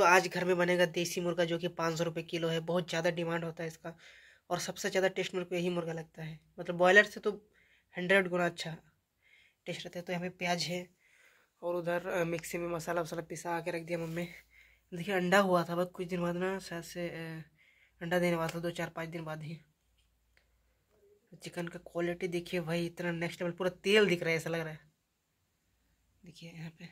दोस्तों आज घर में बनेगा देसी मुर्गा जो कि पाँच सौ रुपये किलो है बहुत ज़्यादा डिमांड होता है इसका और सबसे ज़्यादा टेस्ट मेरे को यही मुर्गा लगता है मतलब बॉयलर से तो हंड्रेड गुना अच्छा टेस्ट रहता है तो हमें प्याज है और उधर मिक्सी में मसाला वसाला पिसा के रख दिया मम्मी देखिए अंडा हुआ था बस कुछ दिन बाद ना शायद से अंडा देने वाला था दो चार पाँच दिन बाद ही चिकन का क्वालिटी देखिए भाई इतना नेक्स्ट लेवल पूरा तेल दिख रहा है ऐसा लग रहा है देखिए यहाँ पे